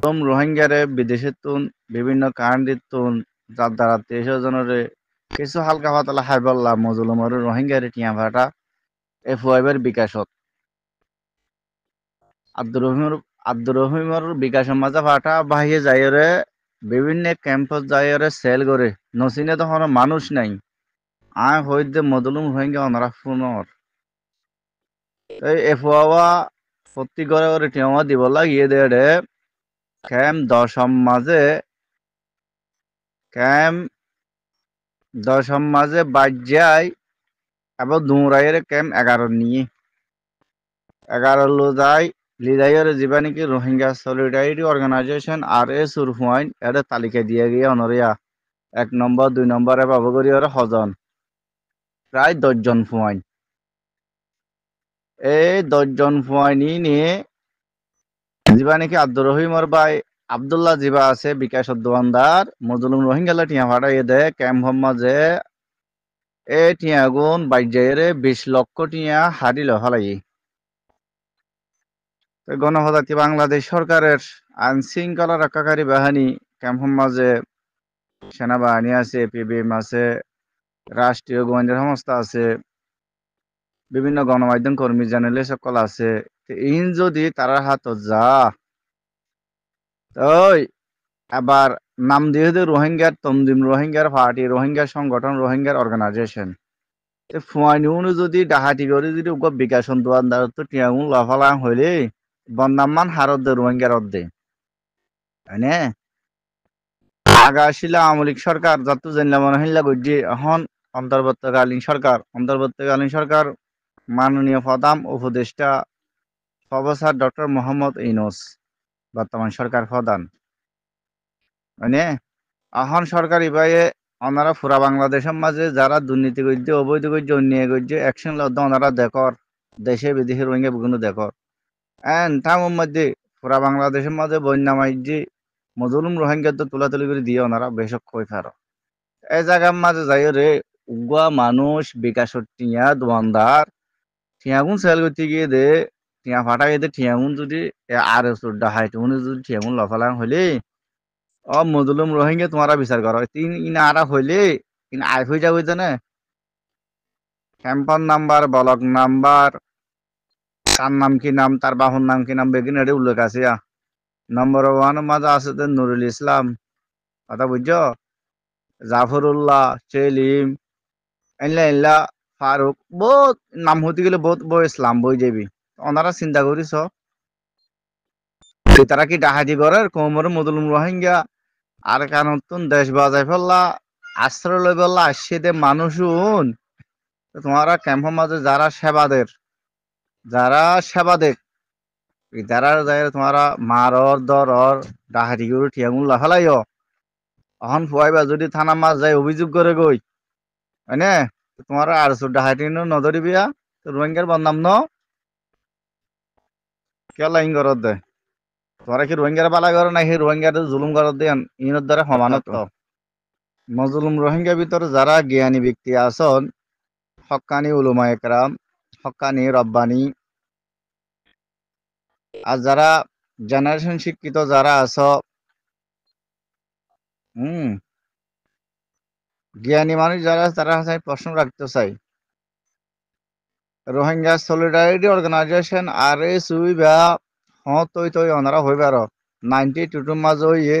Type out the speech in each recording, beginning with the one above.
প্রথম রোহিঙ্গারে বিদেশে তুন বিভিন্ন কারণে তুন যার দ্বারা তেইশ জনের কিছু হালকা ফাতলা ফাতালা হাইবাল্লা মজুলুমর রোহিঙ্গার টিয়া ভাটা এফওয়াইবের ওয়াইবের বিকাশত আব্দুর রহিমর আব্দুর রহিমর বিকাশ মাজা ভাটা বাহিয়ে যাইরে বিভিন্ন ক্যাম্পাস যাইরে সেল করে নসিনে তখন মানুষ নাই আয় হইতে মজলুম রোহিঙ্গা অনারা পুনর এই এফ প্রতি ঘরে ঘরে টিয়া দিব লাগিয়ে দেয় ক্যাম দশম মাঝে ক্যাম দশম মাঝে বাদ যায় আবার দুমরাইয়ের ক্যাম এগারো নিয়ে এগারো লো যায় লিডাইয়ের জীবা নাকি রোহিঙ্গা সলিডারিটি অর্গানাইজেশন আর এস উরফুয়াইন এটা তালিকা দিয়ে গিয়ে অনরিয়া এক নম্বর দুই নম্বরে বাবগরি ওর হজন প্রায় দশজন ফুয়াইন এই দশজন ফুয়াইনি নিয়ে জিবা আব্দুর রহিম ওর ভাই আবদুল্লাহ জিবা আছে বিকাশ মজলুম রোহিঙ্গালা টিয়া ভাড়াইয়ে ক্যাম এ টিয়া গুণ বাইজাইরে বিশ লক্ষ টিয়া হারিল হলাই গণহতাতি বাংলাদেশ সরকারের আইন শৃঙ্খলা রক্ষাকারী বাহিনী ক্যাম্প যে সেনাবাহিনী আছে পিবিএম আছে রাষ্ট্রীয় গোয়েন্দা সংস্থা আছে বিভিন্ন গণমাধ্যম কর্মী জার্নালিস্ট সকল আছে ইন যদি তারা হাত যা ওই আবার নাম দিয়ে দিয়ে রোহিঙ্গার তমদিম রোহিঙ্গার পার্টি রোহিঙ্গা সংগঠন রোহিঙ্গার অর্গানাইজেশন ফুয়ানিউনে যদি ডাহাটি করে যদি বিকাশ বিকাশন দোয়ান তো টিয়াউন লাফালাং হইলে বন্দামান হারত দে রোহিঙ্গার অর্ধে তাই না আগা আসিল আওয়ামী লীগ সরকার যত জানলাম হইলা গজ্জি এখন অন্তর্বর্তীকালীন সরকার অন্তর্বর্তীকালীন সরকার মাননীয় প্রধান উপদেষ্টা প্রফেসর ডক্টর মোহাম্মদ ইনোস বর্তমান সরকার প্রধান মানে আহন সরকার ইভাবে ওনারা ফুরা বাংলাদেশের মাঝে যারা দুর্নীতি করছে অবৈধ করছে অন্যায় করছে অ্যাকশন লব্ধ ওনারা দেখর দেশে বিদেশে রোহিঙ্গা বিভিন্ন দেখর এন তার মধ্যে পুরা বাংলাদেশের মাঝে বন্যা মাইজি মজলুম রোহিঙ্গা তো তুলাতুলি করে দিয়ে ওনারা বেশক কই ফার এ জায়গার মাঝে যাই রে উগুয়া মানুষ বিকাশ টিয়া দোয়ানদার টিয়াগুন সেল করতে গিয়ে দে টিয়া ফাটাই যদি আর তুমি যদি লফালাং হইলে অ মজলুম রোহিঙ্গে তোমারা বিচার করো তিন ইন আরা হইলে ইন আই হয়ে যাবে জানে ক্যাম্পার নাম্বার বলক নাম্বার কার নাম কি নাম তার বাহন নাম কি নাম বেগিন এটা উল্লেখ আছে নম্বর ওয়ান মাঝে আছে নুরুল ইসলাম কথা বুঝছো জাফরুল্লাহ সেলিম এনলা এনলা ফারুক বহুত নাম হতে গেলে বহুত বই ইসলাম বই যাবি ওনারা চিন্তা করিস তারা কি ডাহাজি করে কোমর মদুলুম রোহিঙ্গা আর নতুন দেশ বাজাই ফেললা আশ্রয় লই ফেললা আসছে মানুষ তোমারা ক্যাম্প মাঝে যারা সেবাদের যারা সেবা দেখ তোমারা মার দর ডাহাজি করে ঠিয়াঙুল ফেলাই অহন ফুয়াইবা যদি থানা মাছ যায় অভিযোগ করে গই হয় তোমার আর ডাহাটি নদরি বিয়া রোহিঙ্গার বদনাম ন কেউ লাইন গরত দেয় তোরা কি রোহিঙ্গার বালা করো না সেই রোহিঙ্গার জুলুম গরত দেন ইনত দ্বারা সমানত মজলুম রোহিঙ্গার ভিতরে যারা জ্ঞানী ব্যক্তি আছেন হকানি উলুমা একরাম হকানি রব্বানি আর যারা জেনারেশন শিক্ষিত যারা আছ হম জ্ঞানী মানুষ যারা তারা প্রশ্ন রাখতে চাই রোহিঙ্গা সলিডারিটি অর্গানাইজেশন আর এস উই হই তৈ অনারা হইবার নাইনটি টু মাঝ ইয়ে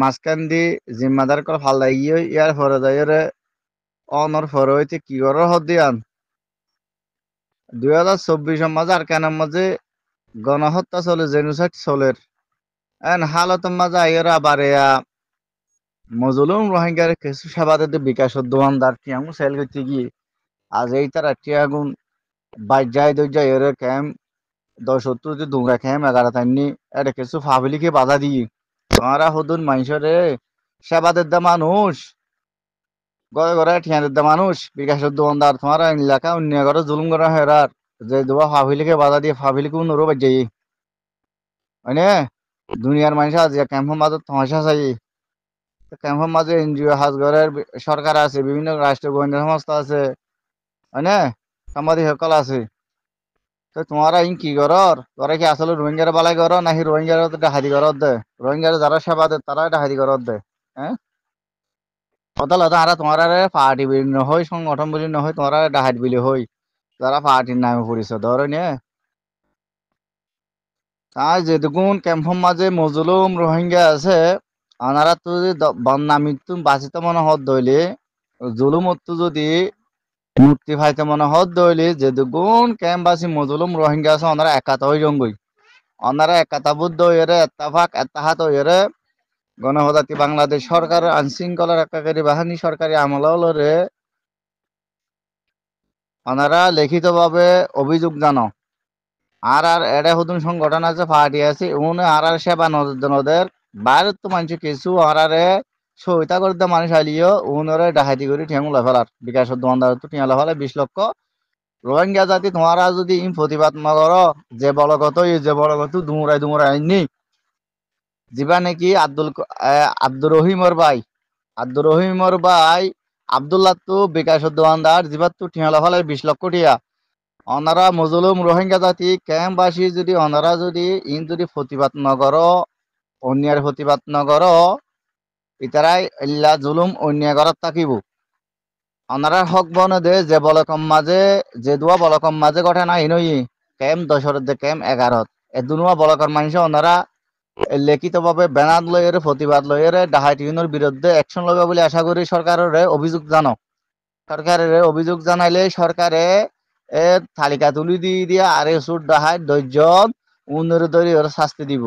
মাঝখান দি জিম্মাদার কর ভাল লাগিয়ে ইয়ার ফরে দায়রে অনর ফরে হইতে কি কর হদিয়ান দুই হাজার চব্বিশ মাঝে আর কেন মাঝে গণহত্যা চলে জেনুসাইড চলের এন হালত মাঝে আইয়েরা আবার মজলুম রোহিঙ্গার কিছু সেবা দিতে বিকাশ দোয়ান দার টিয়াঙ্গু সেল করতে গিয়ে আজ এই তারা টিয়াগুন बाइक दो जायर कैम दो शत्रु সত্তর दूंगा कैम अगर तन्नी अरे किसु फावली के बाधा दी तुम्हारा हुदुन माइशो সেবা দেদ্দা মানুষ ঘরে ঘরে ঠিয়া দেদ্দা মানুষ বিকাশের দোকানদার তোমার এলাকা অন্য ঘরে জুলুম করা হয় যে দুবা ফাভিলিকে বাধা দিয়ে ফাভিলিকে অনুরো বাজে মানে দুনিয়ার মানুষ আজ ক্যাম্পের মাঝে তমাশা চাই ক্যাম্পের মাঝে এনজিও ঘরের সরকার আছে বিভিন্ন রাষ্ট্রীয় গোয়েন্দা সংস্থা আছে মানে তোমাদের সকল আছে তো তোমারা ইন কি করর তোরা কি আসলে রোহিঙ্গার বালাই কর নাকি রোহিঙ্গার হাতি করত দে রোহিঙ্গার যারা সেবা দে তারা এটা হাতি করত দে হ্যাঁ অতাল আর তোমার পার্টি বলি নহই সংগঠন বলি নহই তোমার ডাহাত বলি হই যারা পার্টির নামে পড়িছ ধর নিয়ে আর যেটুকুন ক্যাম্পর মাঝে মজলুম রোহিঙ্গা আছে আনারা তো যদি নামিত বাঁচিত মনে হত ধরলে জুলুমত যদি মুক্তি ভাইতে মনে হত দইলি যে দুগুণ ক্যাম্পাসি মজুলুম রোহিঙ্গা আছে ওনারা একাতা হয়ে জঙ্গই ওনারা একাতাবুদ দইরে এত্তাফাক এত্তাহাত হইরে গণহতাতি বাংলাদেশ সরকার আইনশৃঙ্খলা রক্ষাকারী বাহিনী সরকারি আমলাওলরে ওনারা লিখিতভাবে অভিযোগ জানো আর আর এটা হুদুন সংগঠন আছে ফাটি উনি আর আর সেবা নদের বাইরের তো মানুষ কিছু আর আরে সহিতা করতে মানুষ আলিও উনরে ডাহাতি করে ঠেঙুলা ফেলার বিকাশ দোকানদার তো ঠেঙুলা ফেলে বিশ লক্ষ রোহিঙ্গা জাতি তোমারা যদি ইন প্রতিবাদ নগর যে বলগত যে বলগত দুমুরাই দুমুরাই আইনি যিবা নাকি আব্দুল আব্দুর রহিমর ভাই আব্দুর রহিমর ভাই আবদুল্লাহ তো বিকাশ দোকানদার জিবাত তো ঠেঙলা ফেলে বিশ লক্ষ টিয়া অনারা মজলুম রোহিঙ্গা জাতি ক্যাম্পবাসী যদি অনারা যদি ইন যদি প্রতিবাদ নগর অন্যায়ের প্রতিবাদ নগর ইতারাই ইল্লা জুলুম অন্যায় করার তাকিব অনারার হক বনে দে যে বলকম মাঝে যে দুয়া বলকম মাঝে ঘটে না ইনই কেম দশর দে কেম এগারত এ দুনুয়া বলকর মানুষে অনারা লিখিতভাবে ব্যানার লয়ের প্রতিবাদ লয়ের ডাহাইট ইউনিয়নের বিরুদ্ধে অ্যাকশন লবে বলে আশা করি সরকারের অভিযোগ জানো সরকারের অভিযোগ জানাইলে সরকারে তালিকা তুলি দিয়ে দিয়ে আরে সুর ডাহাইট দশজন উন্নয়ন দলীয় শাস্তি দিব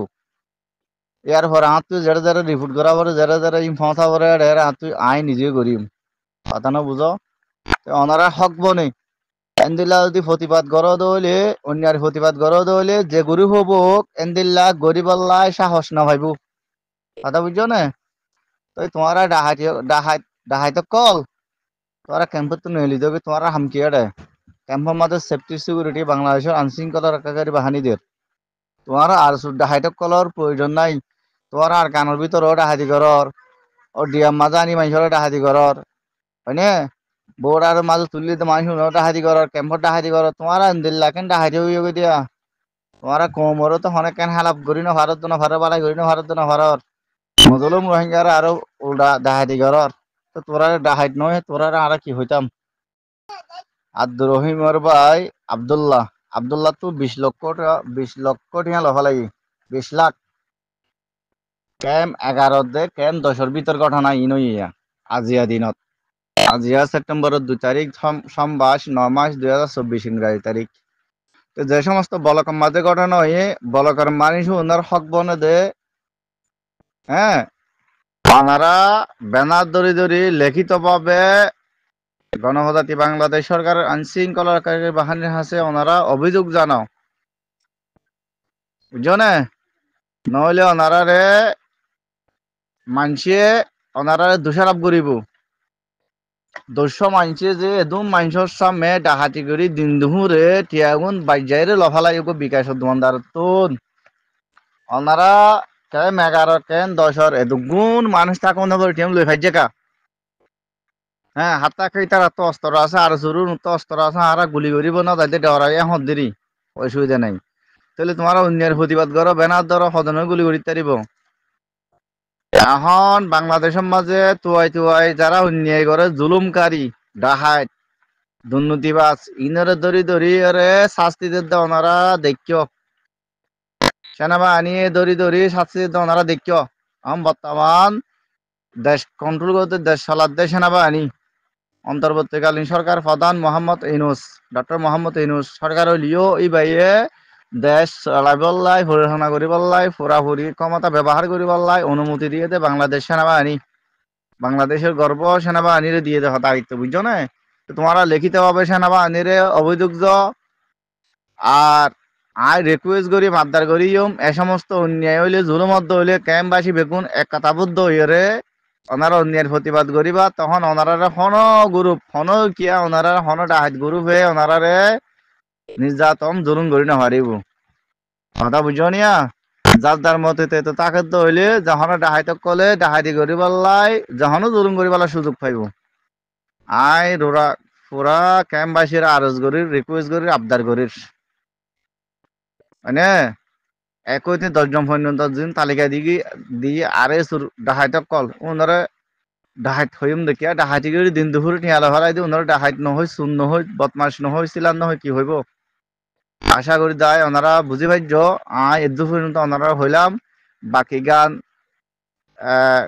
ইয়ার আঁত তুই যারা যারা রিপোর্ট করা পরে যারা যারা ইম ফাঁসা পরে এর তুই আই নিজে করিম কথা না বুঝো ওনারা হক বনে এন্দিল্লা যদি প্রতিবাদ করো দলে অন্যার প্রতিবাদ করো দৌলে যে গরু হব এন্দিল্লা গরিব আল্লাহ সাহস না ভাইবু কথা বুঝছো না তো তোমারা ডাহাই ডাহাই ডাহাই তো কল তোরা ক্যাম্পে তো নিয়ে দেবে তোমারা হামকি দেয় ক্যাম্পের মধ্যে সেফটি সিকিউরিটি বাংলাদেশের আইনশৃঙ্খলা রক্ষাকারী বাহিনীদের তোমার আর হাইটক কলর প্রয়োজন নাই তোর আর গানের ভিতর ডাহাদি ঘরর ও দিয়া মাজানি আনি মানুষের ডাহাতি ঘরর হয়নে বোর আর মাজু তুললি তো মানুষ ডাহাদি ঘরর কেম্পর ডাহাদি ঘর তোমার দিল্লা কেন ডাহাদি হইয়া গই দিয়া তোমার কোমরও তো হনে কেন হালাপ ঘুরি না ভারত দোনা ভারত বালাই ঘুরি না ভারত দোনা ভারত মজলুম রোহিঙ্গার আরো উল্টা ডাহাতি ঘরর তো তোরা ডাহাত নয় তোরা আর কি হইতাম আব্দুর রহিমর ভাই আবদুল্লাহ আবদুল্লাহ তো বিশ লক্ষ বিশ লক্ষ টিয়া লফা লাগি বিশ লাখ কেম এগারো দে কেম দশর ভিতর ঘটনা ইনো ইয়া আজিয়া দিনত আজিয়া সেপ্টেম্বর দু তারিখ সম্বাস ন মাস দুই হাজার চব্বিশ ইংরাজি তারিখ তো যে সমস্ত বলকর মাঝে ঘটনা হয়ে বলকর মানুষ ওনার হক বনে দে হ্যাঁ ওনারা ব্যানার দরি দড়ি লিখিতভাবে গণপ্রজাতি বাংলাদেশ সরকারের আইন শৃঙ্খলা বাহিনীর হাসে ওনারা অভিযোগ জানাও বুঝছো না নইলে ওনারা রে মানুষে অনারে দোষারোপ করিব দোষ মানছে যে এদম মানুষের সামে ডাহাটি করে দিন দুহুরে টিয়াগুন বাইজাইরে লফালাই ওকে বিকাশ দোমানদার তুন অনারা কে মেগার কেন দশর এদগুণ মানুষ তাকে অন্য করে টিয়াম লই ফাইজে কা হ্যাঁ হাত খাই তারা অস্ত্র আছে আর জরুর তো অস্ত্র আছে আর গুলি করিব না তাইতে ডরাই হত দেরি অসুবিধা নাই তাহলে তোমার অন্যের প্রতিবাদ করো বেনার ধরো সদনে গুলি করিতে পারিব এখন বাংলাদেশের মাঝে তুয়াই তুয়াই যারা অন্যায় করে জুলুমকারী ডাহাত দুর্নীতিবাস ইনরে ধরি ধরি ওরে শাস্তি দিতে ওনারা দেখিও সেনাবাহিনী ধরি ধরি শাস্তি দিতে ওনারা দেখিও এখন বর্তমান দেশ কন্ট্রোল করতে দেশ চালাতে সেনাবাহিনী অন্তর্বর্তীকালীন সরকার প্রধান মোহাম্মদ ইনুস ডক্টর মোহাম্মদ ইনুস সরকার হইলিও এই বাইয়ে দেশ চলাবল্লাই পরিচালনা করিবল্লাই পুরাপুরি ক্ষমতা ব্যবহার করিবল্লাই অনুমতি দিয়ে দে বাংলাদেশ সেনাবাহিনী বাংলাদেশের গর্ব সেনাবাহিনীর দিয়ে দে দায়িত্ব বুঝছো না তোমরা লিখিত ভাবে সেনাবাহিনীর অভিযুক্ত আর আই রিকোয়েস্ট করি মাদ্দার করি ইম এ সমস্ত অন্যায় হইলে জুলুমদ্দ হইলে ক্যাম্পবাসী বেগুন এক কাতাবদ্ধ হইরে ওনারা অন্যায়ের প্রতিবাদ করিবা তখন ওনারা হন গ্রুপ হন কিয়া ওনারা হন ডাহাত গ্রুপ হয়ে ওনারা নির্যাতন জুলুম ধরি না হারিব কথা বুঝো নিয়া যার যার মতে তো তাকে তো হইলে যখন ডাহাই তো কলে ডাহাইতি করি পাল্লাই যখনও জুলুম গরিব পাল্লার সুযোগ পাইব আই রোরা পুরা ক্যাম্পবাসীরা আরজ গরির রিকোয়েস্ট গরির আবদার গরির মানে একই দশজন পর্যন্ত দিন তালিকা দিকে দিয়ে আরে ডাহাইতে কল ওনারা ডাহাইট হইম দেখিয়া ডাহাইতি যদি দিন দুপুরে টিয়ালা ভালাই দিই ওনারা ডাহাইত নহই চুন নহই বদমাস নহই চিলান নহই কি হইব আশা করি দাই ওনারা বুঝি পাইছ আয় এর দুপুর ওনারা হইলাম বাকি গান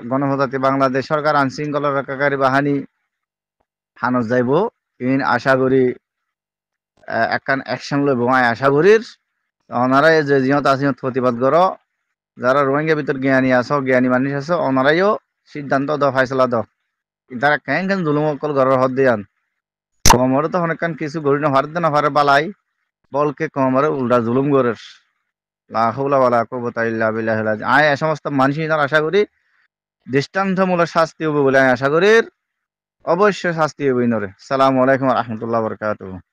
গণপ্রজাতি বাংলাদেশ সরকার আইন শৃঙ্খলা রক্ষাকারী বাহিনী হানস যাইব ইন আশা করি একখান অ্যাকশন লইব আয় আশা করির ওনারা যে জিহত আসিহত প্রতিবাদ করো যারা রোহিঙ্গা ভিতর জ্ঞানী আছো জ্ঞানী মানুষ আছো ওনারাইও সিদ্ধান্ত দ ফাইসলা দ তারা কেন কেন জুলুম অকল ঘরের হদ দিয়ান কমরে তো অনেক কিছু গড়ি না হারতে না হারে বালাই বলকে কমরে উল্টা জুলুম গরের আয় এ সমস্ত মানুষ আশা করি দৃষ্টান্তমূলক শাস্তি হবে বলে আমি আশা করি অবশ্যই শাস্তি হবে নরে সালাম আলাইকুম রহমতুল্লাহ বরকাত